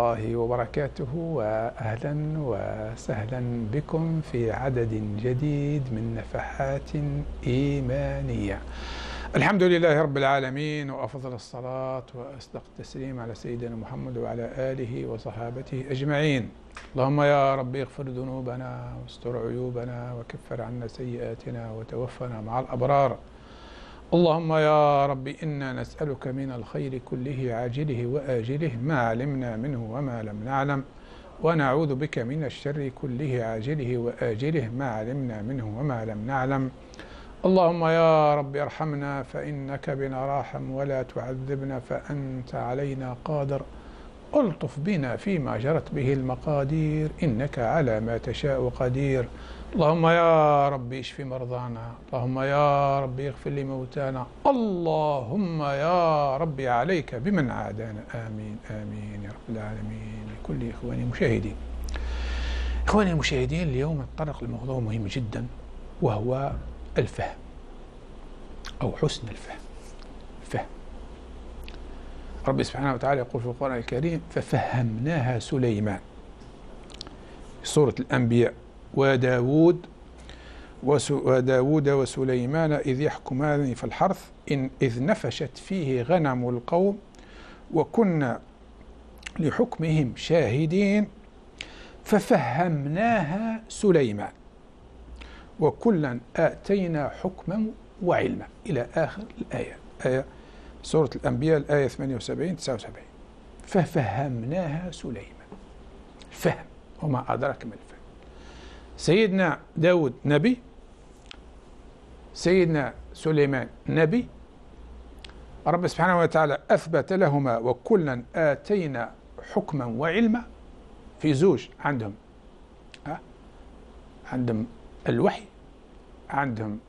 الله وبركاته واهلا وسهلا بكم في عدد جديد من نفحات ايمانيه. الحمد لله رب العالمين وافضل الصلاه واصدق التسليم على سيدنا محمد وعلى اله وصحابته اجمعين. اللهم يا رب اغفر ذنوبنا واستر عيوبنا وكفر عنا سيئاتنا وتوفنا مع الابرار. اللهم يا رب إنا نسألك من الخير كله عاجله وآجله ما علمنا منه وما لم نعلم ونعوذ بك من الشر كله عاجله وآجله ما علمنا منه وما لم نعلم اللهم يا رب ارحمنا فإنك بنا راحم ولا تعذبنا فأنت علينا قادر ألطف بنا فيما جرت به المقادير إنك على ما تشاء قدير اللهم يا ربي اشف مرضانا اللهم يا ربي اغفر لموتانا اللهم يا ربي عليك بمن عادانا آمين آمين يا رب العالمين لكل إخواني المشاهدين إخواني المشاهدين اليوم نتطرق لموضوع مهم جدا وهو الفهم أو حسن الفهم الفهم ربي سبحانه وتعالى يقول في القرآن الكريم ففهمناها سليمان سورة الأنبياء وداود وداود وسليمان إذ يحكمان في الحرث إن إذ نفشت فيه غنم القوم وكنا لحكمهم شاهدين ففهمناها سليمان وكلا آتينا حكما وعلما إلى آخر الآية آية سورة الأنبياء الآية 78 79 ففهمناها سليمان فهم وما أدرك ما الفهم سيدنا داود نبي سيدنا سليمان نبي رب سبحانه وتعالى أثبت لهما وكلا آتينا حكما وعلما في زوج عندهم ها عندهم الوحي عندهم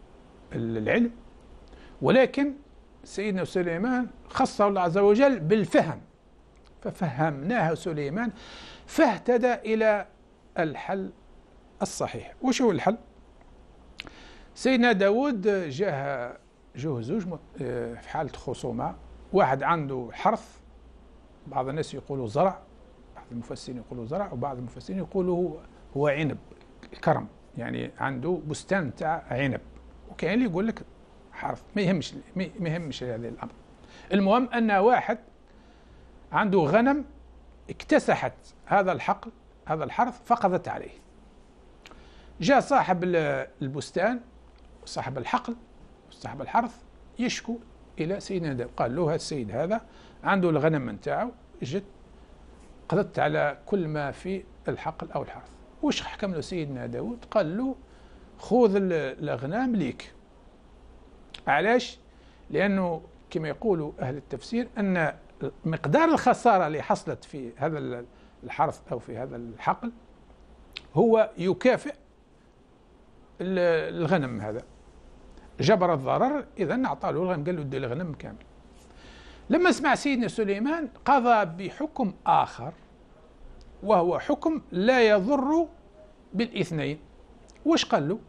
العلم ولكن سيدنا سليمان خصه الله عز وجل بالفهم ففهمناه سليمان فاهتدى إلى الحل الصحيح وش هو الحل سيدنا داود جاه جوه زوج آه، في حالة خصومة واحد عنده حرث بعض الناس يقولوا زرع بعض المفسرين يقولوا زرع وبعض المفسرين يقولوا هو, هو عنب كرم يعني عنده بستان تاع عنب وكاين اللي يقول لك حرث ما يهمش ما يهمش هذا الامر المهم ان واحد عنده غنم اكتسحت هذا الحقل هذا الحرث فقضت عليه جاء صاحب البستان صاحب الحقل صاحب الحرث يشكو الى سيدنا ندب قال له هذا السيد هذا عنده الغنم نتاعو جت قضت على كل ما في الحقل او الحرث وش حكم له سيدنا داود قال له خذ الاغنام ليك علاش لانه كما يقولوا اهل التفسير ان مقدار الخساره اللي حصلت في هذا الحرث او في هذا الحقل هو يكافئ الغنم هذا جبر الضرر إذا أعطى له الغنم قال له ادي الغنم كامل لما سمع سيدنا سليمان قضى بحكم آخر وهو حكم لا يضر بالاثنين واش قال له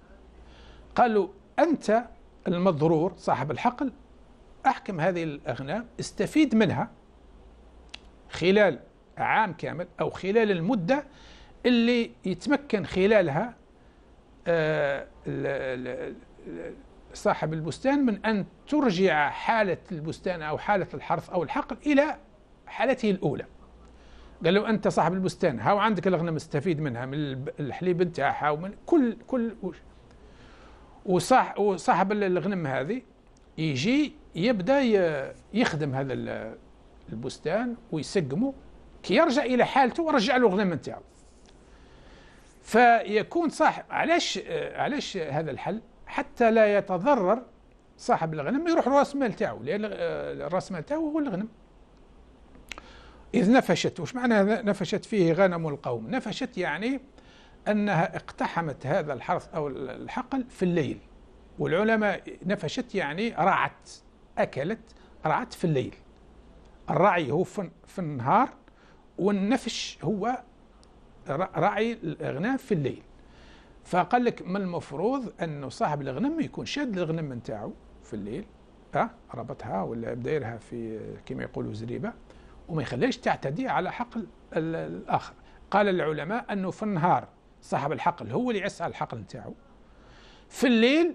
قال له أنت المضرور صاحب الحقل أحكم هذه الأغنام استفيد منها خلال عام كامل أو خلال المدة اللي يتمكن خلالها آه، صاحب البستان من أن ترجع حالة البستان أو حالة الحرث أو الحقل إلى حالته الأولى قال له أنت صاحب البستان هاو عندك الغنم استفيد منها من الحليب نتاعها ومن كل كل وصاح وصاحب الغنم هذه يجي يبدا يخدم هذا البستان ويسقمه كي يرجع الى حالته ورجع له الغنم نتاعو فيكون صاحب علاش علاش هذا الحل حتى لا يتضرر صاحب الغنم يروح راس المال تاعو لان آه، راس المال تاعو هو الغنم اذ نفشت وش معنى نفشت فيه غنم القوم نفشت يعني انها اقتحمت هذا الحرث او الحقل في الليل والعلماء نفشت يعني رعت اكلت رعت في الليل الرعي هو في النهار والنفش هو راعي الاغنام في الليل فقال لك من المفروض انه صاحب الغنم يكون شاد الغنم نتاعو في الليل اه ربطها ولا دايرها في كما يقولوا زريبه وما يخليش تعتدي على حق الاخر قال العلماء انه في النهار صاحب الحقل هو اللي يسعى الحقل نتاعو في الليل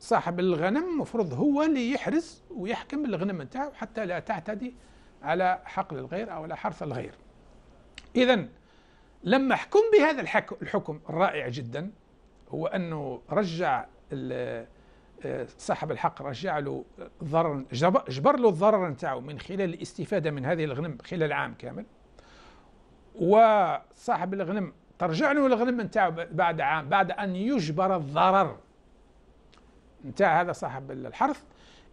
صاحب الغنم مفروض هو اللي يحرز ويحكم الغنم نتاعو حتى لا تعتدي على حقل الغير او على حرث الغير اذا لما حكم بهذا الحكم الرائع جدا هو أنه رجع آه، صاحب الحق رجع له ضرر جبر له الضرر نتاعو من خلال الاستفاده من هذه الغنم خلال عام كامل وصاحب الغنم ترجع له الغنم نتاعو بعد عام بعد ان يجبر الضرر نتاع هذا صاحب الحرث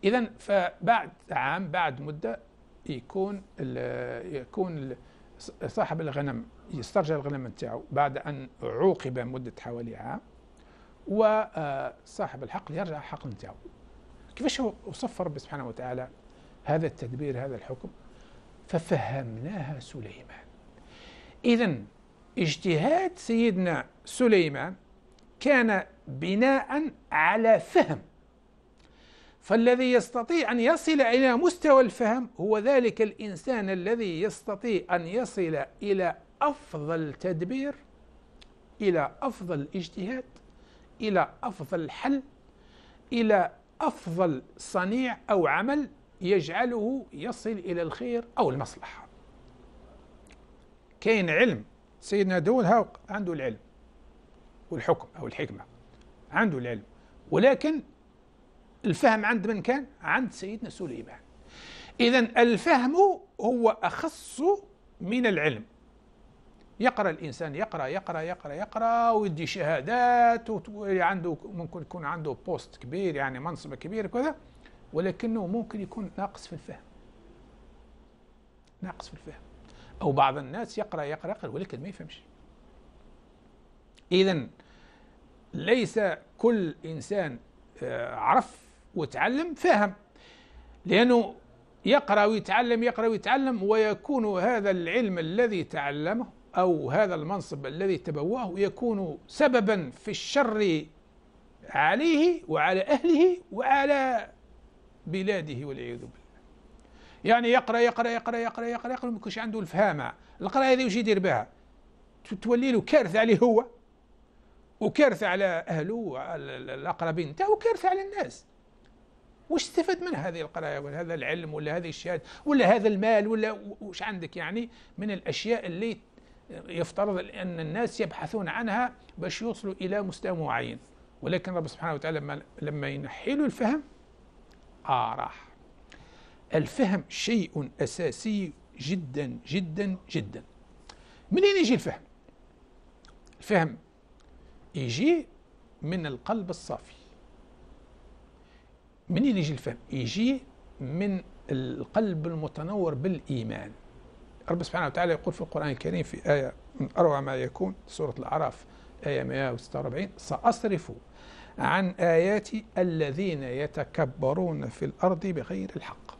اذا فبعد عام بعد مده يكون يكون صاحب الغنم يسترجع الغنم نتاعو بعد أن عوقب مدة حوالي عام وصاحب آه، الحقل يرجع الحقل نتاعو كيفاش وصف ربي سبحانه وتعالى هذا التدبير هذا الحكم ففهمناها سليمان إذا اجتهاد سيدنا سليمان كان بناء على فهم فالذي يستطيع أن يصل إلى مستوى الفهم هو ذلك الإنسان الذي يستطيع أن يصل إلى أفضل تدبير إلى أفضل اجتهاد إلى أفضل حل إلى أفضل صنيع أو عمل يجعله يصل إلى الخير أو المصلحة كاين علم سيدنا داود هاوق عنده العلم والحكم أو الحكمة عنده العلم ولكن الفهم عند من كان؟ عند سيدنا سليمان إذا الفهم هو أخص من العلم يقرا الانسان يقرا يقرا يقرا يقرا ويدي شهادات وعنده يعني ممكن يكون عنده بوست كبير يعني منصب كبير كذا ولكنه ممكن يكون ناقص في الفهم ناقص في الفهم او بعض الناس يقرا يقرا يقرا ولكن ما يفهمش اذا ليس كل انسان آه، عرف وتعلم فهم لانه يقرا ويتعلم يقرا ويتعلم ويكون هذا العلم الذي تعلمه أو هذا المنصب الذي تبواه يكون سببا في الشر عليه وعلى أهله وعلى بلاده والعياذ بالله يعني يقرأ يقرأ يقرأ يقرأ يقرأ يقرأ ما يكونش عنده الفهامة القراءة هذه وش يدير بها تولي له كارثة عليه هو وكارثة على أهله وعلى الأقربين تاعو وكارثة على الناس وش استفد من هذه القراءة ولا هذا العلم ولا هذه الشهادة ولا هذا المال ولا وش عندك يعني من الأشياء اللي يفترض أن الناس يبحثون عنها باش يوصلوا إلى مستوى معين ولكن رب سبحانه وتعالى لما ينحلوا الفهم آه راح الفهم شيء أساسي جدا جدا جدا منين يجي الفهم الفهم يجي من القلب الصافي منين يجي الفهم يجي من القلب المتنور بالإيمان رب سبحانه وتعالى يقول في القرآن الكريم في آية من أروع ما يكون سورة الأعراف آية 146 سأصرف عن آياتي الذين يتكبرون في الأرض بغير الحق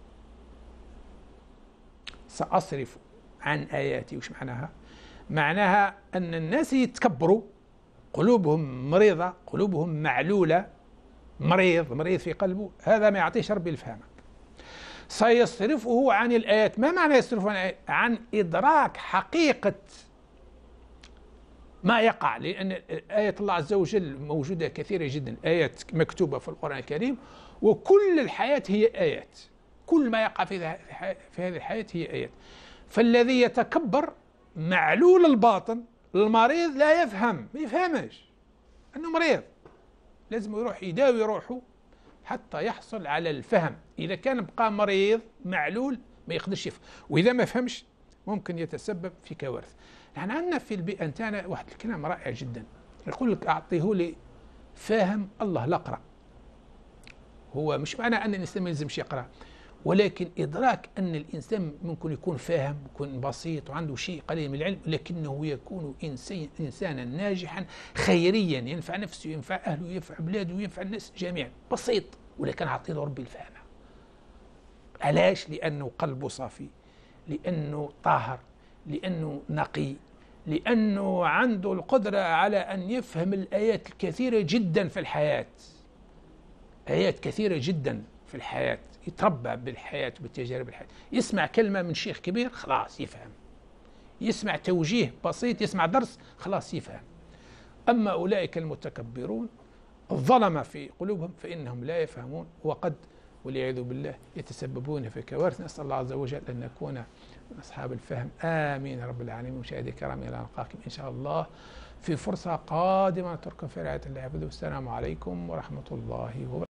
سأصرف عن آياتي وش معناها معناها أن الناس يتكبروا قلوبهم مريضة قلوبهم معلولة مريض مريض في قلبه هذا ما يعطيش ربي الفهمه سيصرفه عن الآيات ما معنى يصرفه عن الآيات عن إدراك حقيقة ما يقع لأن آية الله عز وجل موجودة كثيرة جدا آيات مكتوبة في القرآن الكريم وكل الحياة هي آيات كل ما يقع في, في هذه الحياة هي آيات فالذي يتكبر معلول الباطن المريض لا يفهم ما يفهمش أنه مريض لازم يروح يداوي روحه حتى يحصل على الفهم إذا كان بقى مريض معلول ما يقدرش يفهم وإذا ما فهمش ممكن يتسبب في كوارث نحن عندنا في البيئة نتاعنا واحد الكلام رائع جدا يقول لك أعطيه لي فاهم الله لا أقرأ هو مش معنى أن الإنسان ما يلزمش يقرأ ولكن إدراك أن الإنسان ممكن يكون فاهم يكون بسيط وعنده شيء قليل من العلم لكنه يكون إنسان إنسانا ناجحا خيريا ينفع نفسه ينفع أهله ينفع بلاده ينفع الناس جميعا بسيط ولكن عطينا ربي الفهمة علاش لأنه قلبه صافي لأنه طاهر لأنه نقي لأنه عنده القدرة على أن يفهم الآيات الكثيرة جدا في الحياة آيات كثيرة جدا في الحياة يتربى بالحياة وبالتجارب الحياة يسمع كلمة من شيخ كبير خلاص يفهم يسمع توجيه بسيط يسمع درس خلاص يفهم أما أولئك المتكبرون ظلم في قلوبهم فإنهم لا يفهمون وقد والعياذ بالله يتسببون في كوارث نسأل الله عز وجل أن نكون من أصحاب الفهم آمين يا رب العالمين مشاهدي الكرام إلى نلقاكم إن شاء الله في فرصة قادمة نترككم في رعاية الله والسلام عليكم ورحمة الله وبركاته